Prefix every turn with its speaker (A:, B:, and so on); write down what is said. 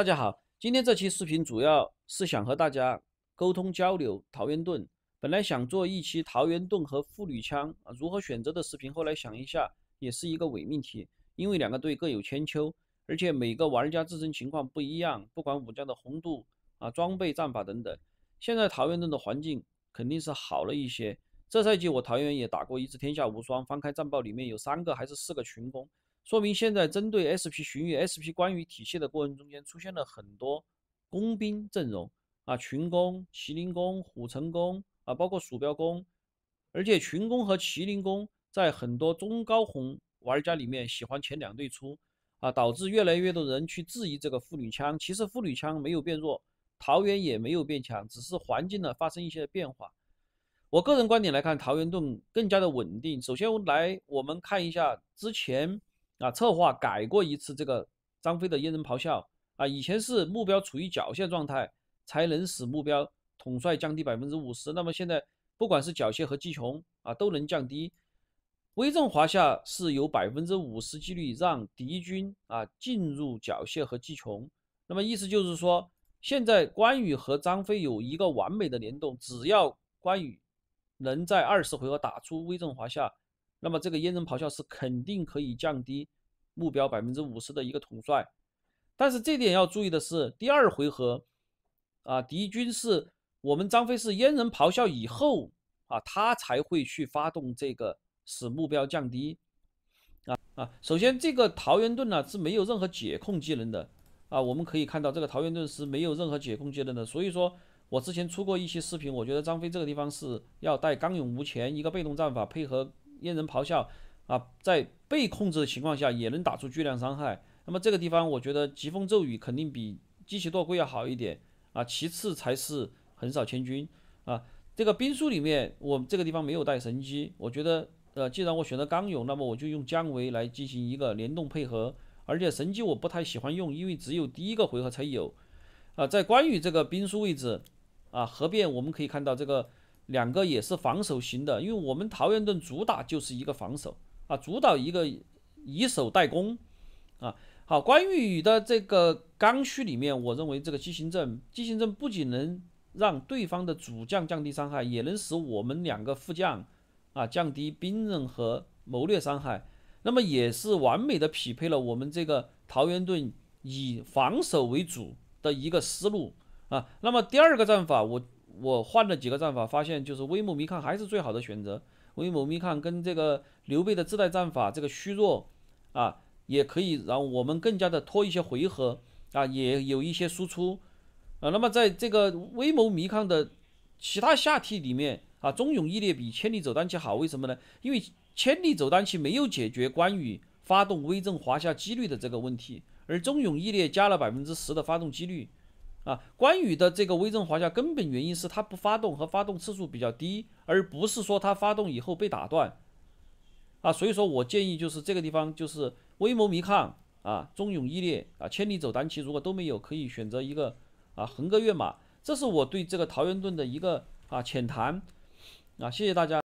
A: 大家好，今天这期视频主要是想和大家沟通交流桃源盾。本来想做一期桃源盾和妇女枪如何选择的视频，后来想一下，也是一个伪命题，因为两个队各有千秋，而且每个玩家自身情况不一样，不管武将的红度啊、装备、战法等等。现在桃源盾的环境肯定是好了一些，这赛季我桃园也打过一次天下无双，翻开战报里面有三个还是四个群攻。说明现在针对 SP 巡弋 SP 关于体系的过程中间出现了很多工兵阵容啊群攻、麒麟弓、虎城攻，啊，包括鼠标攻。而且群攻和麒麟弓在很多中高红玩家里面喜欢前两队出啊，导致越来越多人去质疑这个妇女枪。其实妇女枪没有变弱，桃园也没有变强，只是环境呢发生一些变化。我个人观点来看，桃园盾更加的稳定。首先来我们看一下之前。啊，策划改过一次这个张飞的燕人咆哮啊，以前是目标处于缴械状态才能使目标统帅降低百分之五十，那么现在不管是缴械和技穷啊都能降低。威震华夏是有百分之五十几率让敌军啊进入缴械和技穷，那么意思就是说现在关羽和张飞有一个完美的联动，只要关羽能在二十回合打出威震华夏。那么这个阉人咆哮是肯定可以降低目标百分之五十的一个统帅，但是这点要注意的是，第二回合，啊，敌军是我们张飞是阉人咆哮以后啊，他才会去发动这个使目标降低，啊啊，首先这个桃园盾呢是没有任何解控技能的啊，我们可以看到这个桃园盾是没有任何解控技能的，所以说，我之前出过一期视频，我觉得张飞这个地方是要带刚勇无前一个被动战法配合。燕人咆哮啊，在被控制的情况下也能打出巨量伤害。那么这个地方，我觉得疾风骤雨肯定比机器剁龟要好一点啊。其次才是横扫千军啊。这个兵书里面，我这个地方没有带神机，我觉得呃，既然我选择刚勇，那么我就用姜维来进行一个联动配合。而且神机我不太喜欢用，因为只有第一个回合才有啊。在关羽这个兵书位置啊，合变我们可以看到这个。两个也是防守型的，因为我们桃园盾主打就是一个防守啊，主导一个以守代攻啊。好，关羽的这个刚需里面，我认为这个畸形阵，畸形阵不仅能让对方的主将降低伤害，也能使我们两个副将啊降低兵刃和谋略伤害，那么也是完美的匹配了我们这个桃园盾以防守为主的一个思路啊。那么第二个战法我。我换了几个战法，发现就是威谋迷抗还是最好的选择。威谋迷抗跟这个刘备的自带战法这个虚弱啊，也可以让我们更加的拖一些回合啊，也有一些输出啊。那么在这个威谋迷抗的其他下替里面啊，忠勇毅烈比千里走单骑好，为什么呢？因为千里走单骑没有解决关羽发动威震华夏几率的这个问题，而忠勇毅烈加了百分之十的发动几率。啊，关羽的这个威震华夏根本原因是他不发动和发动次数比较低，而不是说他发动以后被打断。啊，所以说我建议就是这个地方就是威谋弥抗啊，忠勇毅烈啊，千里走单骑如果都没有，可以选择一个啊横戈跃马。这是我对这个桃源盾的一个啊浅谈，啊谢谢大家。